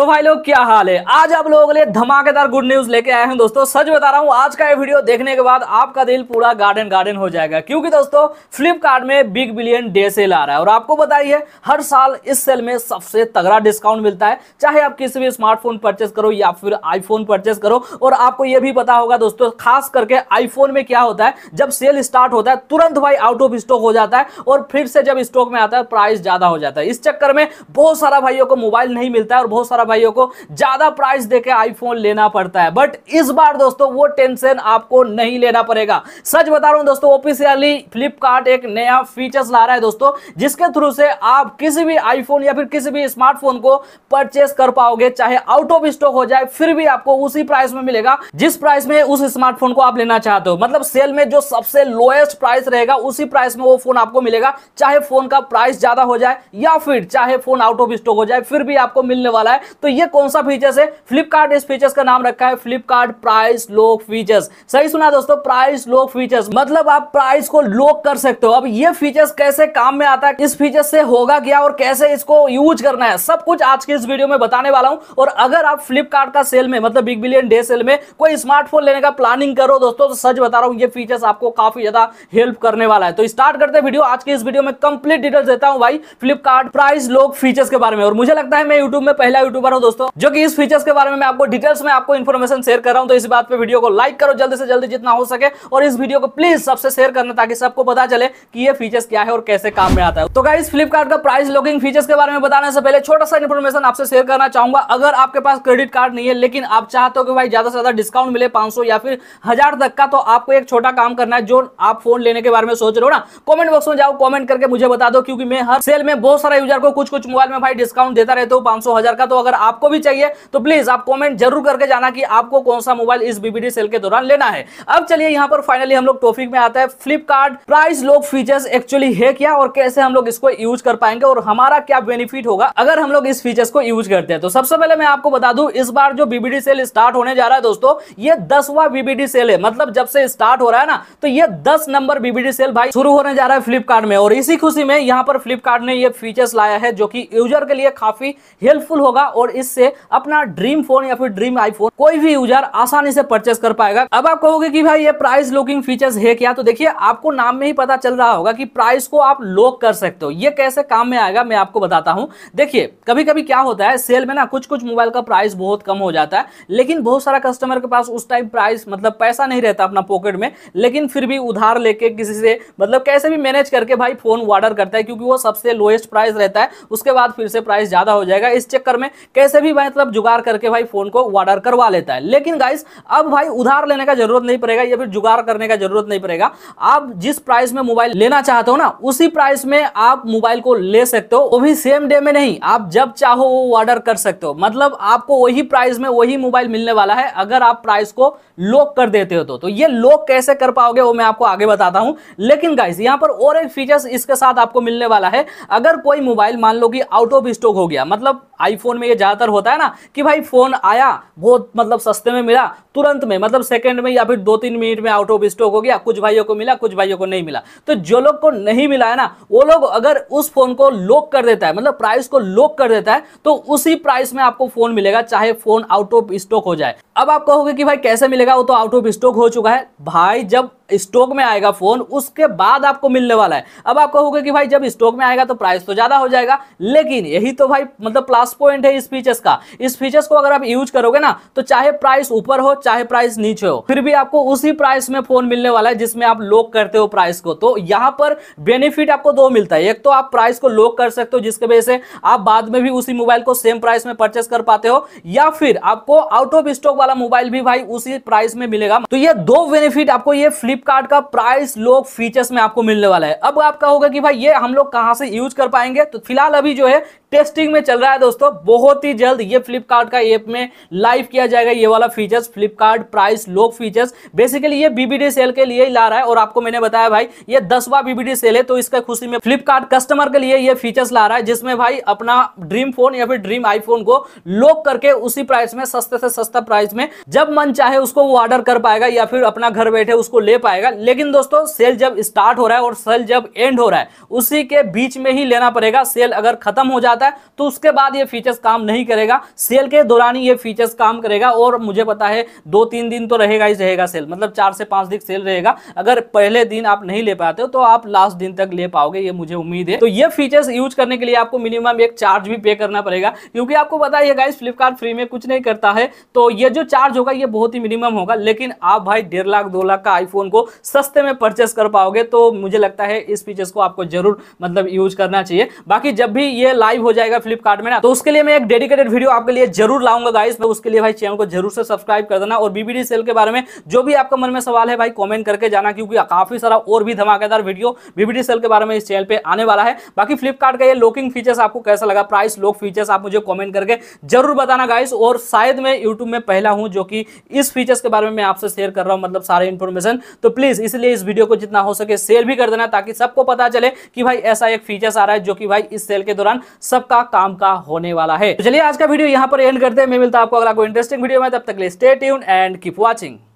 तो भाई लोग क्या हाल है आज आप लोगों के लिए धमाकेदार गुड न्यूज लेके आए हैं दोस्तों सच बता रहा हूँ आज का ये वीडियो देखने के बाद आपका दिल पूरा गार्डन गार्डन हो जाएगा क्योंकि दोस्तों फ्लिपकार्ट में बिग बिलियन डे सेल आ रहा है और आपको बताइए हर साल इस सेल में सबसे तगड़ा डिस्काउंट मिलता है चाहे आप किसी भी स्मार्टफोन परचेस करो या फिर आईफोन परचेस करो और आपको यह भी पता होगा दोस्तों खास करके आईफोन में क्या होता है जब सेल स्टार्ट होता है तुरंत भाई आउट ऑफ स्टॉक हो जाता है और फिर से जब स्टॉक में आता है प्राइस ज्यादा हो जाता है इस चक्कर में बहुत सारा भाइयों को मोबाइल नहीं मिलता है और बहुत सारा भाइयों को ज़्यादा प्राइस देकर आईफोन लेना पड़ता है बट इस बार दोस्तों वो टेंशन आपको नहीं लेना पड़ेगा सच बता रहा हूं दोस्तों ऑफिशियली फ्लिपकार्ट एक नया फीचर्स ला रहा है दोस्तों जिसके थ्रू से आप किसी भी आईफोन या फिर किसी भी स्मार्टफोन को परचेस कर पाओगे चाहे आउट ऑफ स्टॉक हो जाए फिर भी आपको उसी प्राइस में मिलेगा जिस प्राइस में उस स्मार्टफोन को आप लेना चाहते हो मतलब सेल में जो सबसे लोएस्ट प्राइस रहेगा उसी प्राइस में वो फोन आपको मिलेगा चाहे फोन का प्राइस ज्यादा हो जाए या फिर चाहे फोन आउट ऑफ स्टॉक हो जाए फिर भी आपको मिलने वाला है तो ये कौन सा फीचर्स है फ्लिपकार्ट इस फीचर्स का नाम रखा है फ्लिपकार्ट प्राइस लोक फीचर्स सही सुना दोस्तों प्राइस लॉक फीचर्स मतलब आप प्राइस को लोक कर सकते हो अब ये फीचर्स कैसे काम में आता है इस फीचर से होगा क्या और कैसे इसको यूज करना है सब कुछ आज के इस वीडियो में बताने वाला हूं और अगर आप फ्लिपकार्ट का सेल में मतलब बिग बिलियन डे सेल में कोई स्मार्टफोन लेने का प्लानिंग करो दोस्तों तो सच बता रहा हूं ये फीचर्स आपको काफी ज्यादा हेल्प करने वाला है तो स्टार्ट करते हैं वीडियो आज के इस वीडियो में कंप्लीट डिटेल्स देता हूं भाई फ्लिपकार्ट प्राइस लोक फीचर्स के बारे में और मुझे लगता है मैं यूट्यूब में पहला यूट्यूब यूट्यूबर हूँ दोस्तों जो कि इस फीचर्स के बारे में मैं आपको डिटेल्स में आपको इन्फॉर्मेशन शेयर कर रहा हूं तो इस बात पे वीडियो को लाइक करो जल्दी से जल्दी जितना हो सके और इस वीडियो को प्लीज सबसे शेयर करना ताकि सबको पता चले कि ये फीचर्स क्या है और कैसे काम में आता है तो गाइस फ्लिपकार्ट का प्राइस लॉकिंग फीचर्स के बारे में बताने से पहले छोटा सा इन्फॉर्मेशन आपसे शेयर करना चाहूंगा अगर आपके पास क्रेडिट कार्ड नहीं है लेकिन आप चाहते हो कि भाई ज्यादा से ज्यादा डिस्काउंट मिले पांच या फिर हजार तक का तो आपको एक छोटा काम करना है जो आप फोन लेने के बारे में सोच रहे हो ना कॉमेंट बॉक्स में जाओ कॉमेंट करके मुझे बता दो क्योंकि मैं हर सेल में बहुत सारा यूजर को कुछ कुछ मोबाइल में भाई डिस्काउंट देता रहता हूँ पांच हजार का तो अगर अगर आपको भी चाहिए तो प्लीज आप कॉमेंट जरूर करके जाना कि आपको कौन सा मोबाइल इस बीबीडी सेल के दौरान लेना है अब चलिए यहाँ पर फाइनली हम लोग टॉपिक में आता है Flipkart price lock features actually है क्या और कैसे हम लोग इसको यूज कर पाएंगे और हमारा क्या बेनिफिट होगा अगर हम लोग इस फीचर्स को यूज करते हैं तो सबसे पहले मैं आपको बता दूं इस बार जो बीबीडी सेल स्टार्ट होने जा रहा है दोस्तों ये दसवा बीबीडी सेल है मतलब जब से स्टार्ट हो रहा है ना तो ये दस नंबर बीबीडी सेल भाई शुरू होने जा रहा है फ्लिपकार्ट में और इसी खुशी में यहाँ पर फ्लिपकार्ट ने ये फीचर्स लाया है जो कि यूजर के लिए काफी हेल्पफुल होगा और इससे अपना ड्रीम फोन या फिर ड्रीम आईफोन कोई भी यूजर आसानी से परचेस कर पाएगा अब आप कहोगे कि भाई ये प्राइस लुकिंग फीचर्स है क्या तो देखिए आपको नाम में ही पता चल रहा होगा कि प्राइस को आप लॉक कर सकते हो ये कैसे काम में आएगा मैं आपको बताता हूं देखिए कभी कभी क्या होता है सेल में ना कुछ कुछ मोबाइल का प्राइस बहुत कम हो जाता है लेकिन बहुत सारा कस्टमर के पास उस टाइम प्राइस मतलब पैसा नहीं रहता अपना पॉकेट में लेकिन फिर भी उधार लेके किसी से मतलब कैसे भी मैनेज करके भाई फोन ऑर्डर करता है क्योंकि वो सबसे लोएस्ट प्राइस रहता है उसके बाद फिर से प्राइस ज्यादा हो जाएगा इस चक्कर में कैसे भी मतलब जुगाड़ करके भाई फोन को ऑर्डर करवा लेता है लेकिन गाइस अब भाई उधार लेने का जरूरत नहीं पड़ेगा या फिर जुगाड़ करने का जरूरत नहीं पड़ेगा आप जिस प्राइस में मोबाइल लेना चाहते हो ना उसी प्राइस में आप मोबाइल को ले सकते हो वो भी सेम डे में नहीं आप जब चाहो वो ऑर्डर कर सकते हो मतलब आपको वही प्राइस में वही मोबाइल मिलने वाला है अगर आप प्राइस को लॉक कर देते हो तो, तो ये लॉक कैसे कर पाओगे वो मैं आपको आगे बताता हूं लेकिन गाइस यहाँ पर और एक फीचर्स इसके साथ आपको मिलने वाला है अगर कोई मोबाइल मान लो कि आउट ऑफ स्टॉक हो गया मतलब आईफोन में ये ज़्यादातर होता है ना कि भाई फ़ोन आया बहुत मतलब सस्ते में मिला तुरंत में मतलब सेकंड में या फिर दो तीन मिनट में आउट ऑफ स्टॉक हो गया कुछ भाइयों को मिला कुछ भाइयों को नहीं मिला तो जो लोग को नहीं मिला है ना वो लोग अगर उस फ़ोन को लॉक कर देता है मतलब प्राइस को लॉक कर देता है तो उसी प्राइस में आपको फ़ोन मिलेगा चाहे फ़ोन आउट ऑफ स्टॉक हो जाए अब आप कहोगे कि भाई कैसे मिलेगा वो तो आउट ऑफ स्टॉक हो चुका है भाई जब स्टॉक में आएगा फोन उसके बाद आपको मिलने वाला है अब आप कहोगे कि भाई जब स्टॉक में आएगा तो प्राइस तो ज्यादा हो जाएगा लेकिन यही तो भाई मतलब प्लस पॉइंट है इस फीचर्स का इस फीचर्स को अगर आप यूज करोगे ना तो चाहे प्राइस ऊपर हो चाहे प्राइस नीचे हो फिर भी आपको उसी प्राइस में फोन मिलने वाला है जिसमें आप लोक करते हो प्राइस को तो यहाँ पर बेनिफिट आपको दो मिलता है एक तो आप प्राइस को लोक कर सकते हो जिसके वजह से आप बाद में भी उसी मोबाइल को सेम प्राइस में परचेस कर पाते हो या फिर आपको आउट ऑफ स्टॉक वाला मोबाइल भी भाई उसी प्राइस में मिलेगा तो ये दो बेनिफिट आपको ये फ्लिपकार्ट का प्राइस लोक फीचर्स में आपको मिलने वाला है अब आप कहोगे कि भाई ये हम लोग कहाँ से यूज कर पाएंगे तो फिलहाल अभी जो है टेस्टिंग में चल रहा है दोस्तों बहुत बहुत ही जल्द ये फ्लिपकार्ट का ऐप में लाइव किया जाएगा ये वाला features Flipkart price lock features basically ये बीबीडी सेल के लिए ही ला रहा है और आपको मैंने बताया भाई ये दसवा बीबीडी सेल है तो इसका खुशी में फ्लिपकार्ट कस्टमर के लिए ये फीचर्स ला रहा है जिसमें भाई अपना ड्रीम फोन या फिर ड्रीम आईफोन को लोक करके उसी प्राइस में सस्ते से सस्ता प्राइस में जब मन चाहे उसको वो ऑर्डर कर पाएगा या फिर अपना घर बैठे उसको ले पाएगा लेकिन दोस्तों सेल जब स्टार्ट हो रहा है और सेल जब एंड हो रहा है उसी के बीच में ही लेना पड़ेगा सेल अगर खत्म हो जाता है तो उसके बाद ये फीचर्स काम नहीं नहीं करेगा सेल के दौरान ही ये फीचर्स काम करेगा और मुझे पता है दो तीन दिन तो रहेगा ही रहेगा सेल मतलब चार से पांच दिन सेल रहेगा अगर पहले दिन आप नहीं ले पाते हो तो आप लास्ट दिन तक ले पाओगे ये मुझे उम्मीद है तो ये फीचर्स यूज करने के लिए आपको मिनिमम एक चार्ज भी पे करना पड़ेगा क्योंकि आपको पता है गाइस फ्लिपकार्ट फ्री में कुछ नहीं करता है तो ये जो चार्ज होगा ये बहुत ही मिनिमम होगा लेकिन आप भाई डेढ़ लाख दो लाख का आईफोन को सस्ते में परचेस कर पाओगे तो मुझे लगता है इस फीचर्स को आपको जरूर मतलब यूज करना चाहिए बाकी जब भी ये लाइव हो जाएगा फ्लिपकार्ट में ना तो उसके लिए मैं एक डेडिकेटेड वीडियो आपके लिए जरूर लाऊंगा गाइस मैं तो उसके लिए भाई चैनल को जरूर से सब्सक्राइब कर देना और बीबीडी सेल के बारे में जो भी आपका मन में सवाल है भाई कॉमेंट करके जाना क्योंकि काफी सारा और भी धमाकेदार वीडियो बीबीडी सेल के बारे में इस चैनल पर आने वाला है बाकी फ्लिपकार्ट का ये लोकिंग फीचर्स आपको कैसा लगा प्राइस लोक फीचर्स आप मुझे कॉमेंट करके जरूर बताना गाइस और शायद मैं यूट्यूब में पहला हूँ जो कि इस फीचर्स के बारे में मैं आपसे शेयर कर रहा हूं मतलब सारे इन्फॉर्मेशन तो प्लीज इसलिए इस वीडियो को जितना हो सके शेयर भी कर देना ताकि सबको पता चले कि भाई ऐसा एक फीचर्स आ रहा है जो कि भाई इस सेल के दौरान सबका काम का होने वाला है तो चलिए आज का वीडियो यहाँ पर एंड करते हैं मैं मिलता आपको अगला कोई इंटरेस्टिंग वीडियो में तब तक लिए stay tune and keep watching